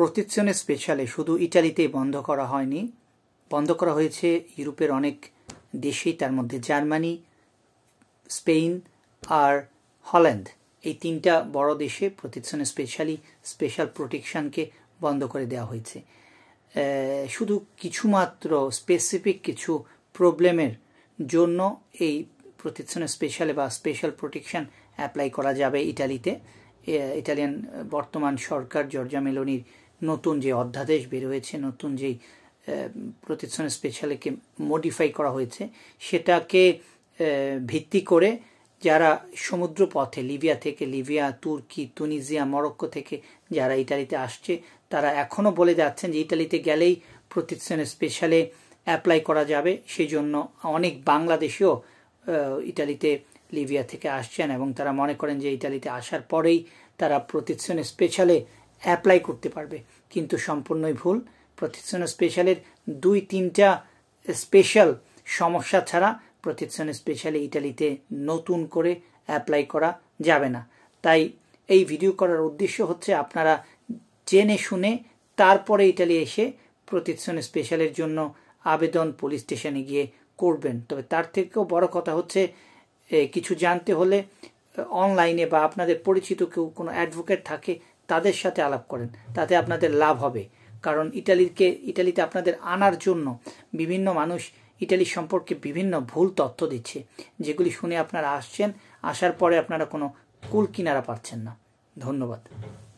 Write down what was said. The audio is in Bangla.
প্রতিচ্ছনে স্পেশালে শুধু ইটালিতেই বন্ধ করা হয়নি বন্ধ করা হয়েছে ইউরোপের অনেক দেশেই তার মধ্যে জার্মানি স্পেন আর হল্যান্ড এই তিনটা বড় দেশে প্রতিচ্ছনে স্পেশালি স্পেশাল প্রোটেকশনকে বন্ধ করে দেওয়া হয়েছে শুধু কিছুমাত্র স্পেসিফিক কিছু প্রবলেমের জন্য এই প্রতিচ্ছনে স্পেশালে বা স্পেশাল প্রোটেকশন অ্যাপ্লাই করা যাবে ইটালিতে ইটালিয়ান বর্তমান সরকার জর্জা মেলোনির নতুন যে অধ্যাদেশ বের হয়েছে নতুন যেই প্রতিষ্ঠান স্পেশালিকে মডিফাই করা হয়েছে সেটাকে ভিত্তি করে যারা সমুদ্র পথে লিবিয়া থেকে লিবিয়া তুর্কি তুনিজিয়া মরক্কো থেকে যারা ইটালিতে আসছে তারা এখনও বলে যাচ্ছেন যে ইটালিতে গেলেই প্রতিষ্ঠান স্পেশালে অ্যাপ্লাই করা যাবে সেই জন্য অনেক বাংলাদেশীয় ইটালিতে লিবিয়া থেকে আসছেন এবং তারা মনে করেন যে ইটালিতে আসার পরেই তারা প্রতিষ্ঠান স্পেশালে অ্যাপ্লাই করতে পারবে কিন্তু সম্পূর্ণই ভুল প্রতিষ্ঠান স্পেশালের দুই তিনটা স্পেশাল সমস্যা ছাড়া প্রতিষ্ঠান স্পেশালে ইটালিতে নতুন করে অ্যাপ্লাই করা যাবে না তাই এই ভিডিও করার উদ্দেশ্য হচ্ছে আপনারা জেনে শুনে তারপরে ইটালি এসে প্রতিষ্ঠান স্পেশালের জন্য আবেদন পুলিশ স্টেশনে গিয়ে করবেন তবে তার থেকেও বড় কথা হচ্ছে কিছু জানতে হলে অনলাইনে বা আপনাদের পরিচিত কেউ কোনো অ্যাডভোকেট থাকে তাদের সাথে আলাপ করেন তাতে আপনাদের লাভ হবে কারণ ইটালিকে ইটালিতে আপনাদের আনার জন্য বিভিন্ন মানুষ ইটালি সম্পর্কে বিভিন্ন ভুল তথ্য দিচ্ছে যেগুলি শুনে আপনারা আসছেন আসার পরে আপনারা কোনো কুল কিনারা পাচ্ছেন না ধন্যবাদ